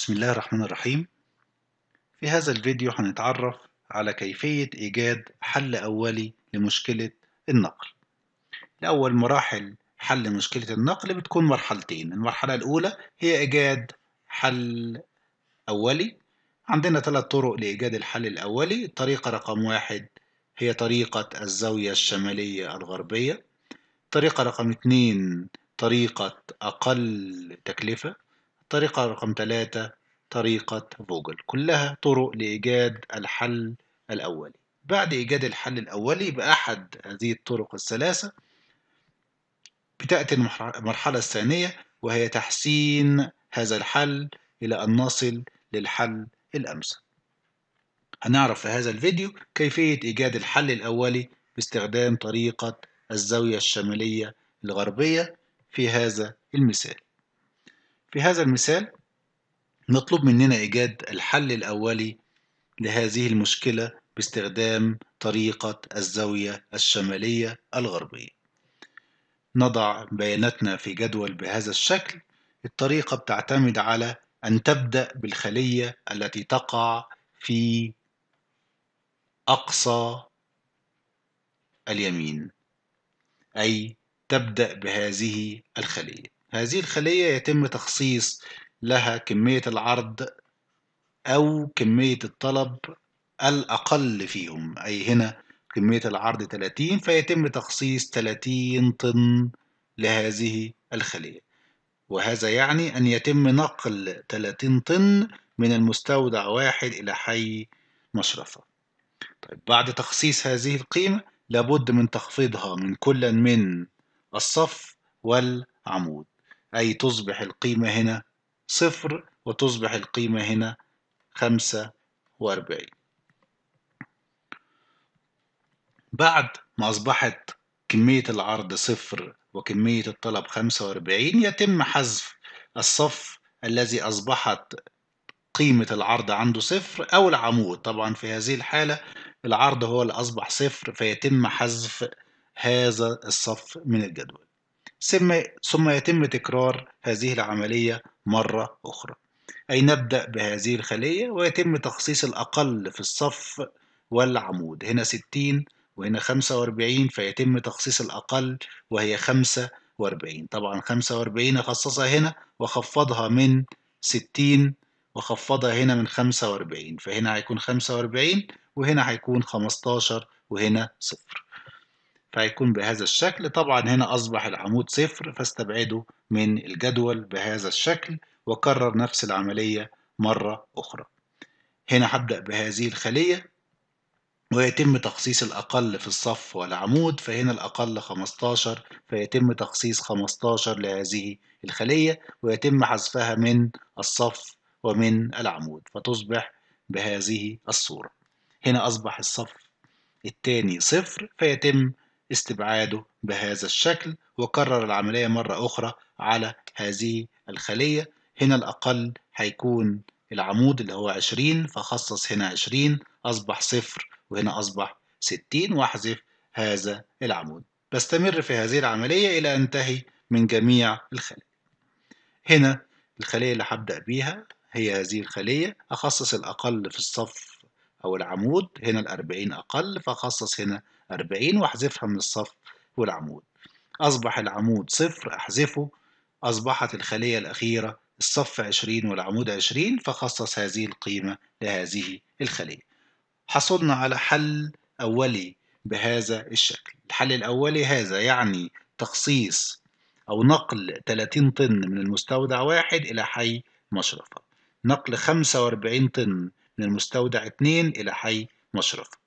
بسم الله الرحمن الرحيم في هذا الفيديو هنتعرف على كيفية إيجاد حل أولي لمشكلة النقل الأول مراحل حل مشكلة النقل بتكون مرحلتين المرحلة الأولى هي إيجاد حل أولي عندنا ثلاث طرق لإيجاد الحل الأولي الطريقة رقم واحد هي طريقة الزاوية الشمالية الغربية الطريقة رقم اتنين طريقة أقل تكلفة الطريقة رقم ثلاثة طريقة فوجل كلها طرق لإيجاد الحل الأولي بعد إيجاد الحل الأولي بأحد هذه الطرق الثلاثة بتأتي المرحلة الثانية وهي تحسين هذا الحل إلى أن نصل للحل الأمثل هنعرف في هذا الفيديو كيفية إيجاد الحل الأولي باستخدام طريقة الزاوية الشمالية الغربية في هذا المثال في هذا المثال مطلوب مننا إيجاد الحل الأولي لهذه المشكلة باستخدام طريقة الزاوية الشمالية الغربية نضع بياناتنا في جدول بهذا الشكل الطريقة بتعتمد على أن تبدأ بالخلية التي تقع في أقصى اليمين أي تبدأ بهذه الخلية هذه الخلية يتم تخصيص لها كمية العرض أو كمية الطلب الأقل فيهم أي هنا كمية العرض 30 فيتم تخصيص 30 طن لهذه الخلية وهذا يعني أن يتم نقل 30 طن من المستودع واحد إلى حي مشرفة طيب بعد تخصيص هذه القيمة لابد من تخفيضها من كل من الصف والعمود أي تصبح القيمة هنا صفر وتصبح القيمة هنا خمسة وأربعين بعد ما أصبحت كمية العرض صفر وكمية الطلب 45 يتم حذف الصف الذي أصبحت قيمة العرض عنده صفر أو العمود طبعا في هذه الحالة العرض هو اللي أصبح صفر فيتم حذف هذا الصف من الجدول ثم يتم تكرار هذه العملية مرة أخرى أي نبدأ بهذه الخلية ويتم تخصيص الأقل في الصف والعمود هنا 60 وهنا 45 فيتم تخصيص الأقل وهي 45 طبعا 45 أخصصها هنا وأخفضها من 60 وأخفضها هنا من 45 فهنا هيكون 45 وهنا هيكون 15 وهنا صفر فهيكون بهذا الشكل طبعا هنا أصبح العمود صفر فاستبعده من الجدول بهذا الشكل وكرر نفس العملية مرة أخرى هنا هبدأ بهذه الخلية ويتم تخصيص الأقل في الصف والعمود فهنا الأقل 15 فيتم تخصيص 15 لهذه الخلية ويتم حذفها من الصف ومن العمود فتصبح بهذه الصورة هنا أصبح الصف الثاني صفر فيتم استبعاده بهذا الشكل وكرر العملية مرة أخرى على هذه الخلية هنا الأقل هيكون العمود اللي هو 20 فخصص هنا 20 أصبح صفر وهنا أصبح 60 وأحذف هذا العمود بستمر في هذه العملية إلى أنتهي من جميع الخلايا هنا الخلية اللي هبدأ بيها هي هذه الخلية أخصص الأقل في الصف أو العمود هنا الأربعين أقل فأخصص هنا 40 وأحذفها من الصف والعمود أصبح العمود صفر أحذفه أصبحت الخلية الأخيرة الصف 20 والعمود 20 فخصص هذه القيمة لهذه الخلية حصلنا على حل أولي بهذا الشكل الحل الأولي هذا يعني تخصيص أو نقل 30 طن من المستودع واحد إلى حي مشرفة نقل 45 طن من المستودع 2 إلى حي مشرفة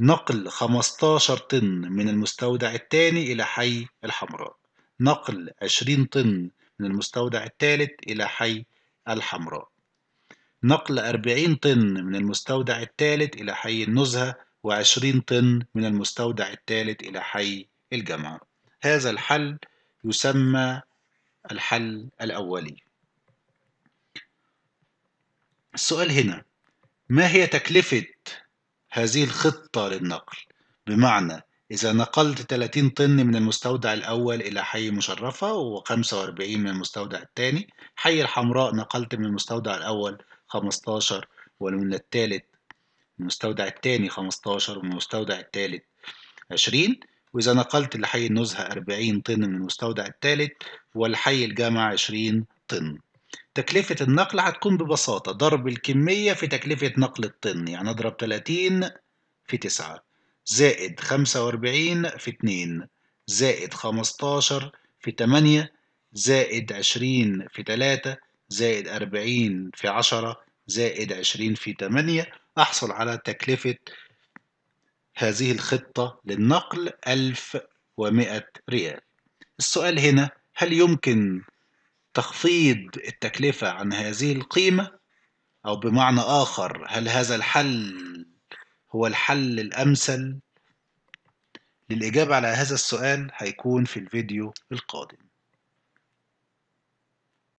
نقل 15 طن من المستودع الثاني إلى حي الحمراء نقل 20 طن من المستودع الثالث إلى حي الحمراء نقل 40 طن من المستودع الثالث إلى حي النزهة و20 طن من المستودع الثالث إلى حي الجامعة هذا الحل يسمى الحل الأولي السؤال هنا ما هي تكلفة هذه الخطة للنقل بمعنى إذا نقلت 30 طن من المستودع الأول إلى حي مشرفة و45 من المستودع الثاني حي الحمراء نقلت من المستودع الأول 15 ومن الثالث المستودع الثاني 15 ومن المستودع الثالث 20 وإذا نقلت لحي النزهة 40 طن من المستودع الثالث والحي الجامع 20 طن تكلفة النقل هتكون ببساطة ضرب الكمية في تكلفة نقل الطن يعني أضرب 30 في 9 زائد 45 في 2 زائد 15 في 8 زائد 20 في 3 زائد 40 في 10 زائد 20 في 8 أحصل على تكلفة هذه الخطة للنقل 1100 ريال السؤال هنا هل يمكن تخفيض التكلفة عن هذه القيمة أو بمعنى آخر هل هذا الحل هو الحل الأمثل؟ للإجابة على هذا السؤال هيكون في الفيديو القادم